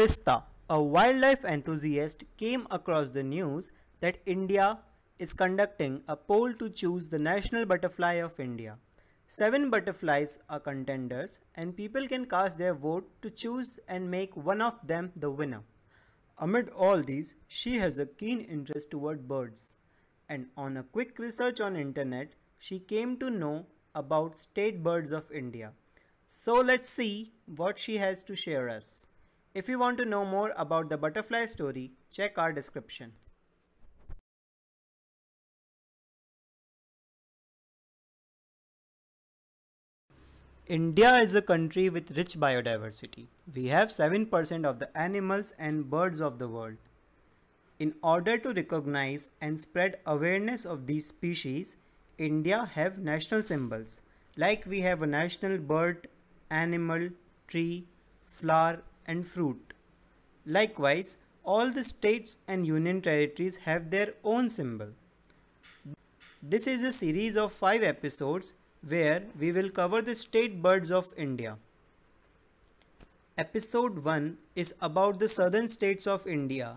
Pista, a wildlife enthusiast, came across the news that India is conducting a poll to choose the national butterfly of India. Seven butterflies are contenders, and people can cast their vote to choose and make one of them the winner. Amid all these, she has a keen interest toward birds, and on a quick research on internet, she came to know about state birds of India. So let's see what she has to share us. If you want to know more about the butterfly story, check our description. India is a country with rich biodiversity. We have 7% of the animals and birds of the world. In order to recognize and spread awareness of these species, India have national symbols like we have a national bird, animal, tree, flower and fruit. Likewise, all the states and union territories have their own symbol. This is a series of 5 episodes where we will cover the state birds of India. Episode 1 is about the southern states of India,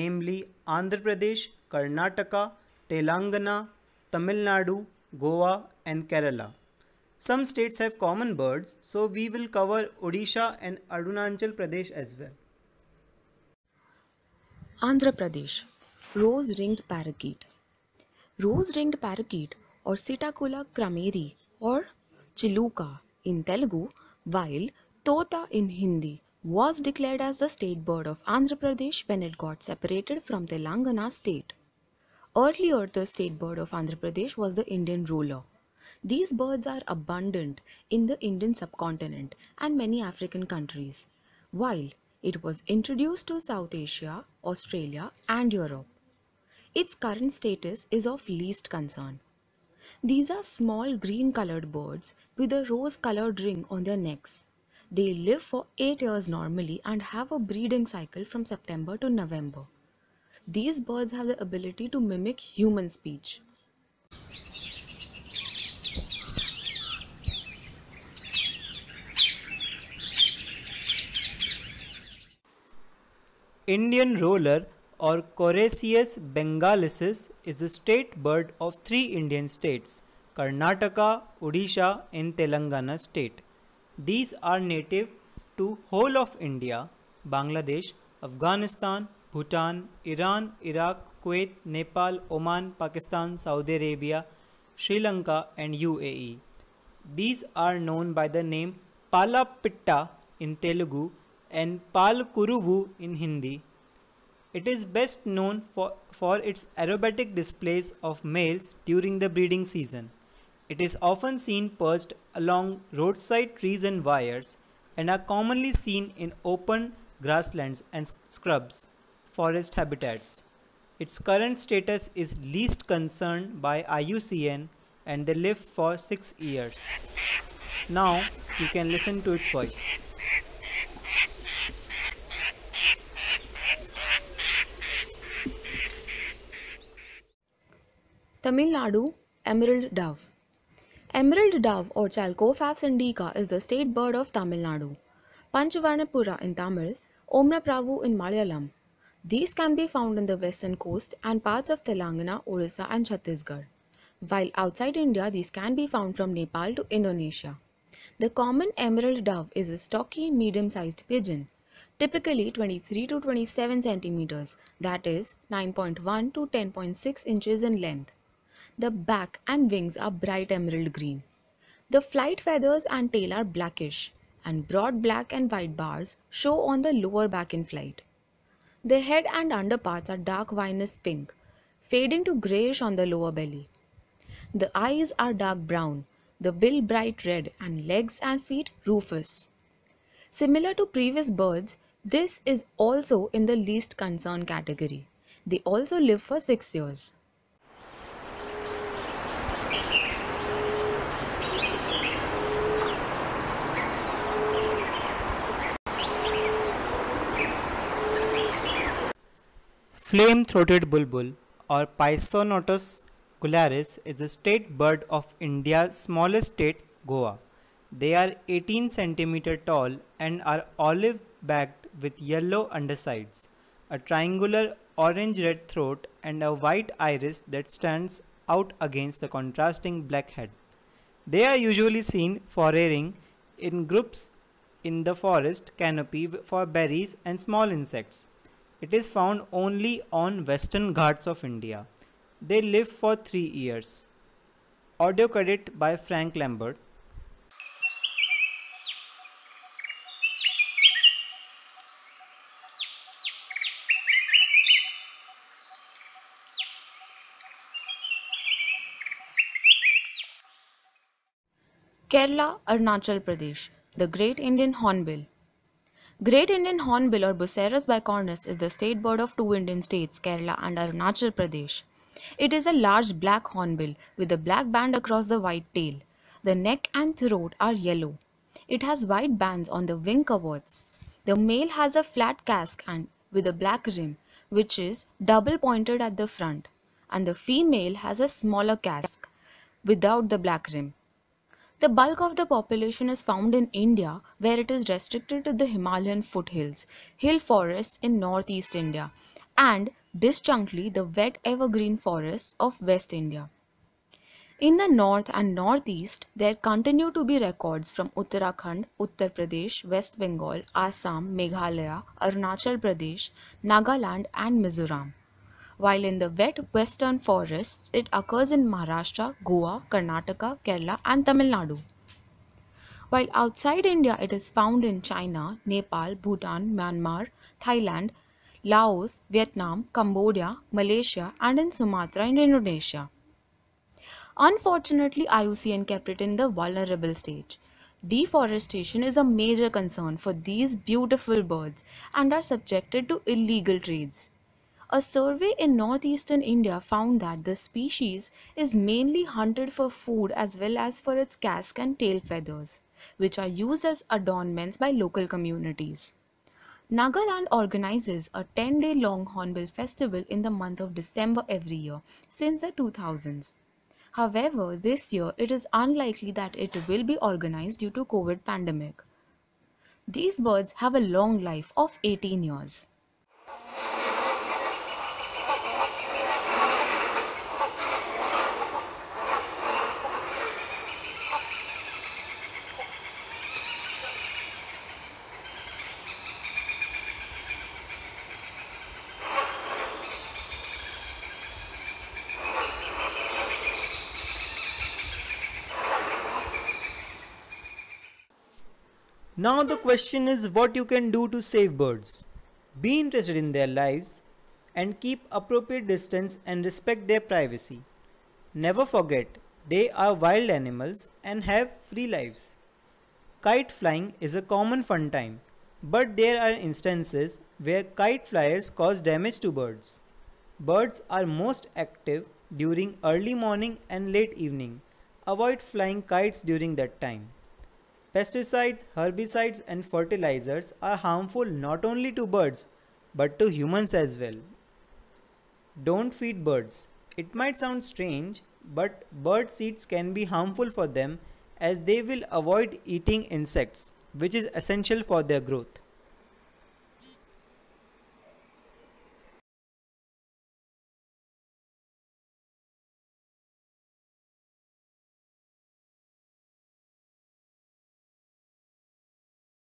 namely Andhra Pradesh, Karnataka, Telangana, Tamil Nadu, Goa and Kerala. Some states have common birds, so we will cover Odisha and Arunachal Pradesh as well. Andhra Pradesh Rose Ringed Parakeet Rose Ringed Parakeet or Sitacula krameri, or Chiluka in Telugu, while Tota in Hindi was declared as the state bird of Andhra Pradesh when it got separated from Telangana state. Earlier, the state bird of Andhra Pradesh was the Indian ruler. These birds are abundant in the Indian subcontinent and many African countries, while it was introduced to South Asia, Australia, and Europe. Its current status is of least concern. These are small green colored birds with a rose colored ring on their necks. They live for 8 years normally and have a breeding cycle from September to November. These birds have the ability to mimic human speech. Indian roller or Coraceus bengalensis is a state bird of three Indian states, Karnataka, Odisha and Telangana state. These are native to whole of India, Bangladesh, Afghanistan, Bhutan, Iran, Iraq, Kuwait, Nepal, Oman, Pakistan, Saudi Arabia, Sri Lanka and UAE. These are known by the name Palapitta in Telugu and Pal Kuruvu in Hindi. It is best known for, for its aerobatic displays of males during the breeding season. It is often seen perched along roadside trees and wires and are commonly seen in open grasslands and scrubs, forest habitats. Its current status is least concerned by IUCN and they live for 6 years. Now you can listen to its voice. Tamil Nadu Emerald Dove Emerald dove or Chalcophaps indica is the state bird of Tamil Nadu. Panchavanapura in Tamil, Omnapravu in Malayalam. These can be found on the western coast and parts of Telangana, Orissa and Chhattisgarh. While outside India, these can be found from Nepal to Indonesia. The common emerald dove is a stocky, medium-sized pigeon, typically 23 to 27 centimeters, that is 9.1 to 10.6 inches in length. The back and wings are bright emerald green. The flight feathers and tail are blackish, and broad black and white bars show on the lower back in flight. The head and underparts are dark vinous pink, fading to greyish on the lower belly. The eyes are dark brown, the bill bright red, and legs and feet rufous. Similar to previous birds, this is also in the least concern category. They also live for 6 years. Flame-throated bulbul or Pisonotus gularis is a state bird of India's smallest state, Goa. They are 18 centimeter tall and are olive backed with yellow undersides, a triangular orange-red throat and a white iris that stands out against the contrasting black head. They are usually seen foraging in groups in the forest canopy for berries and small insects. It is found only on western ghats of India. They live for three years. Audio credit by Frank Lambert. Kerala, Arunachal Pradesh, the great Indian hornbill Great Indian hornbill or Buceros bicornis is the state bird of two Indian states, Kerala and Arunachal Pradesh. It is a large black hornbill with a black band across the white tail. The neck and throat are yellow. It has white bands on the wing coverts. The male has a flat casque and with a black rim, which is double pointed at the front, and the female has a smaller casque without the black rim. The bulk of the population is found in India where it is restricted to the Himalayan foothills, hill forests in northeast India and disjunctly the wet evergreen forests of West India. In the north and northeast, there continue to be records from Uttarakhand, Uttar Pradesh, West Bengal, Assam, Meghalaya, Arunachal Pradesh, Nagaland and Mizoram while in the wet western forests it occurs in Maharashtra, Goa, Karnataka, Kerala and Tamil Nadu. While outside India it is found in China, Nepal, Bhutan, Myanmar, Thailand, Laos, Vietnam, Cambodia, Malaysia and in Sumatra in Indonesia. Unfortunately, IUCN kept it in the vulnerable stage. Deforestation is a major concern for these beautiful birds and are subjected to illegal trades. A survey in northeastern India found that this species is mainly hunted for food as well as for its casque and tail feathers, which are used as adornments by local communities. Nagaland organizes a 10-day long hornbill festival in the month of December every year since the 2000s. However, this year it is unlikely that it will be organized due to COVID pandemic. These birds have a long life of 18 years. Now the question is what you can do to save birds. Be interested in their lives and keep appropriate distance and respect their privacy. Never forget, they are wild animals and have free lives. Kite flying is a common fun time, but there are instances where kite flyers cause damage to birds. Birds are most active during early morning and late evening. Avoid flying kites during that time. Pesticides, herbicides and fertilizers are harmful not only to birds but to humans as well. Don't feed birds. It might sound strange, but bird seeds can be harmful for them as they will avoid eating insects, which is essential for their growth.